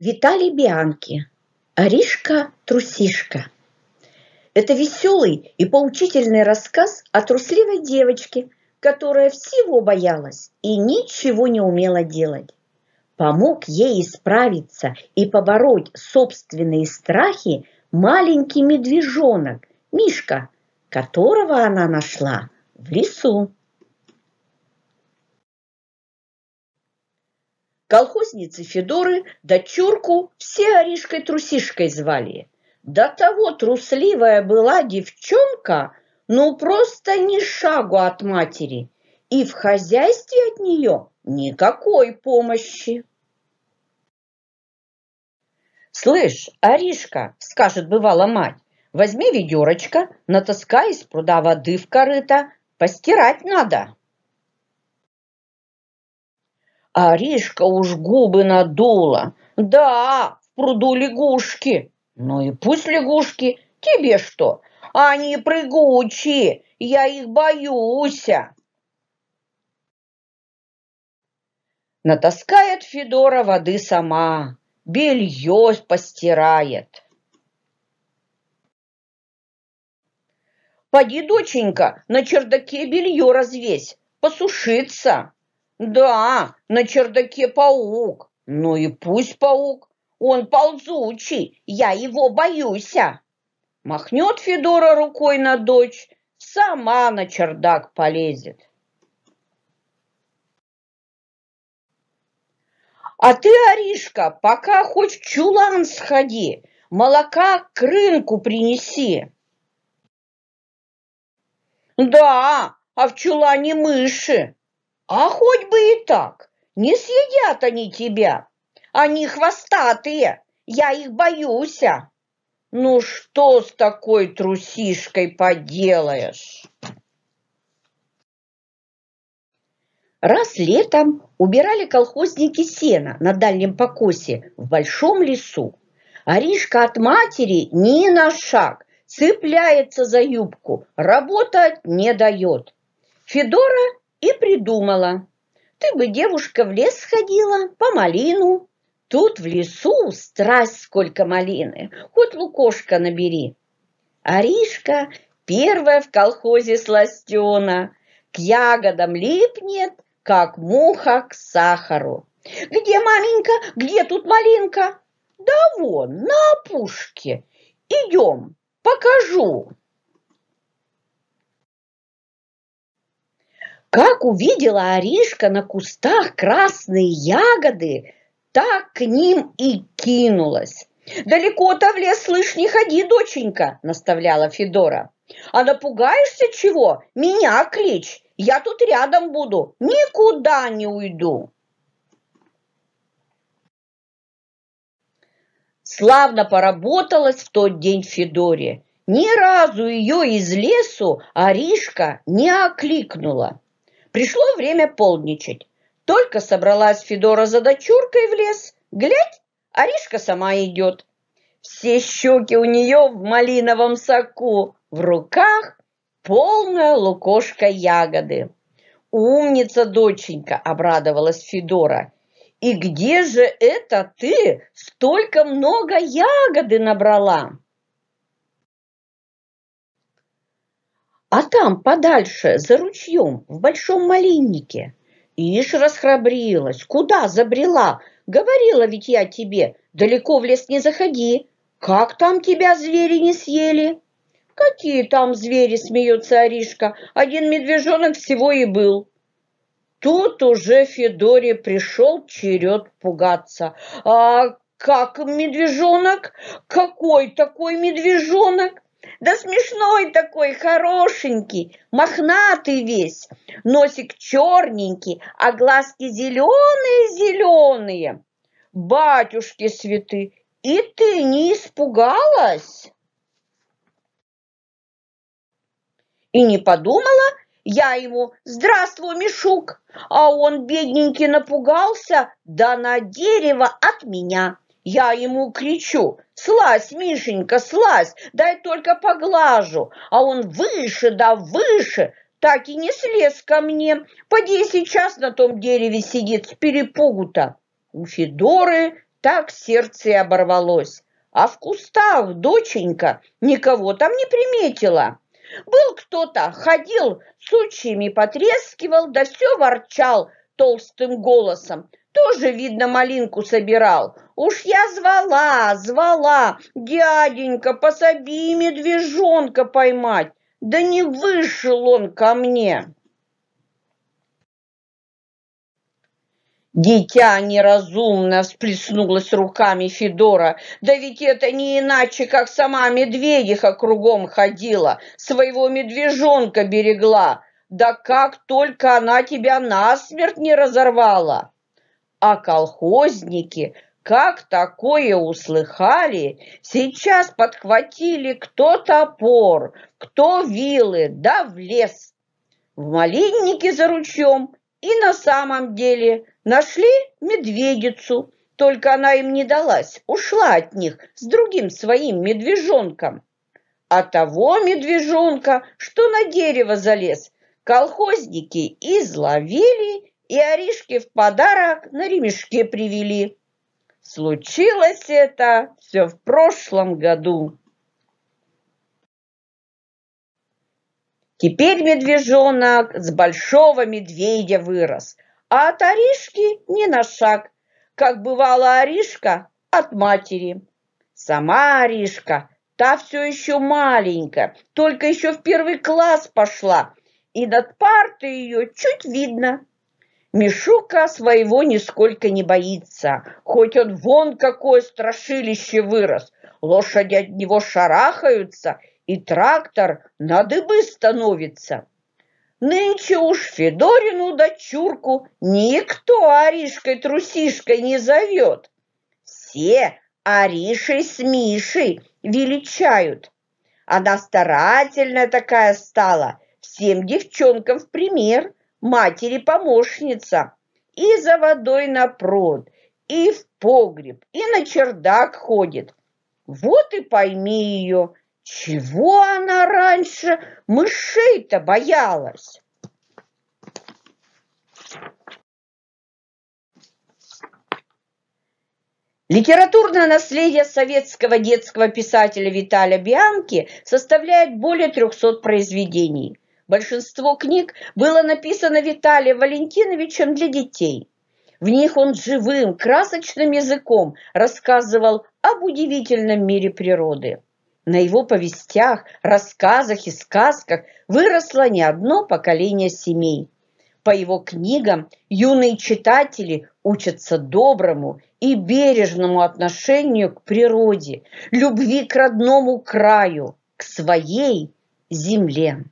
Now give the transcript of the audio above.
Виталий Бианки. «Аришка-трусишка». Это веселый и поучительный рассказ о трусливой девочке, которая всего боялась и ничего не умела делать. Помог ей исправиться и побороть собственные страхи маленький медвежонок Мишка, которого она нашла в лесу. Колхозницы Федоры, дочурку все Оришкой трусишкой звали. До того трусливая была девчонка, ну просто ни шагу от матери, и в хозяйстве от нее никакой помощи. «Слышь, Аришка!» – скажет бывала мать. «Возьми ведерочко, натаскай из пруда воды в корыто, постирать надо!» А Ришка уж губы надула. «Да, в пруду лягушки!» «Ну и пусть лягушки! Тебе что? Они прыгучие! Я их боюсь!» Натаскает Федора воды сама, белье постирает. Поди, доченька, на чердаке белье развесь, посушиться. Да, на чердаке паук. Ну и пусть паук. Он ползучий, я его боюсь. Махнет Федора рукой на дочь, сама на чердак полезет. А ты, Аришка, пока хоть в чулан сходи, молока к рынку принеси. Да, а в чулане мыши. А хоть бы и так, не съедят они тебя. Они хвостатые, я их боюсь. Ну что с такой трусишкой поделаешь? Раз летом убирали колхозники сена на дальнем покосе в большом лесу. Аришка от матери ни на шаг, цепляется за юбку, работать не дает. Федора и придумала. Ты бы, девушка, в лес сходила, по малину. Тут в лесу страсть сколько малины, хоть лукошка набери. Аришка первая в колхозе сластена, к ягодам липнет, как муха к сахару. Где маменька, где тут малинка? Да вон, на опушке. Идем, покажу. Как увидела Аришка на кустах красные ягоды, так к ним и кинулась. «Далеко-то в лес, слышь, не ходи, доченька!» – наставляла Федора. «А напугаешься чего? Меня клич! Я тут рядом буду, никуда не уйду!» Славно поработалась в тот день Федоре. Ни разу ее из лесу Аришка не окликнула. Пришло время полдничать. Только собралась Федора за дочуркой в лес. Глядь, Аришка сама идет. Все щеки у нее в малиновом соку, в руках полная лукошка ягоды. «Умница, доченька!» – обрадовалась Федора. «И где же это ты столько много ягоды набрала?» А там, подальше, за ручьем, в большом малиннике. Ишь расхрабрилась, куда забрела? Говорила ведь я тебе, далеко в лес не заходи. Как там тебя звери не съели? Какие там звери, смеется Аришка, один медвежонок всего и был. Тут уже Федоре пришел черед пугаться. А как медвежонок? Какой такой медвежонок? Да смешной такой, хорошенький, мохнатый весь, носик черненький, а глазки зеленые-зеленые. Батюшки святы, и ты не испугалась? И не подумала я ему «Здравствуй, Мишук!» А он, бедненький, напугался, да на дерево от меня. Я ему кричу, слазь, Мишенька, слазь, дай только поглажу. А он выше, да выше, так и не слез ко мне. Поди сейчас на том дереве сидит с перепугу-то. У Федоры так сердце и оборвалось. А в кустах доченька никого там не приметила. Был кто-то, ходил, сучьями потрескивал, да все ворчал толстым голосом – тоже, видно, малинку собирал. Уж я звала, звала, дяденька, пособи медвежонка поймать. Да не вышел он ко мне. Дитя неразумно всплеснулась руками Федора. Да ведь это не иначе, как сама медведиха кругом ходила, своего медвежонка берегла. Да как только она тебя насмерть не разорвала! А колхозники, как такое услыхали, сейчас подхватили кто топор, кто вилы, да в лес. В малиннике за ручьем и на самом деле нашли медведицу, только она им не далась, ушла от них с другим своим медвежонком. А того медвежонка, что на дерево залез, колхозники изловили и Аришке в подарок на ремешке привели. Случилось это все в прошлом году. Теперь медвежонок с большого медведя вырос, а от Аришки не на шаг, как бывала Аришка от матери. Сама Аришка, та все еще маленькая, только еще в первый класс пошла, и над партой ее чуть видно – Мишука своего нисколько не боится, хоть он вон какое страшилище вырос. Лошади от него шарахаются, и трактор на дыбы становится. Нынче уж Федорину дочурку никто Аришкой-трусишкой не зовет. Все Аришей с Мишей величают. Она старательная такая стала, всем девчонкам в пример матери помощница. И за водой на пруд, и в погреб, и на чердак ходит. Вот и пойми ее, чего она раньше мышей-то боялась. Литературное наследие советского детского писателя Виталия Бианки составляет более 300 произведений – Большинство книг было написано Виталием Валентиновичем для детей. В них он живым, красочным языком рассказывал об удивительном мире природы. На его повестях, рассказах и сказках выросло не одно поколение семей. По его книгам юные читатели учатся доброму и бережному отношению к природе, любви к родному краю, к своей земле.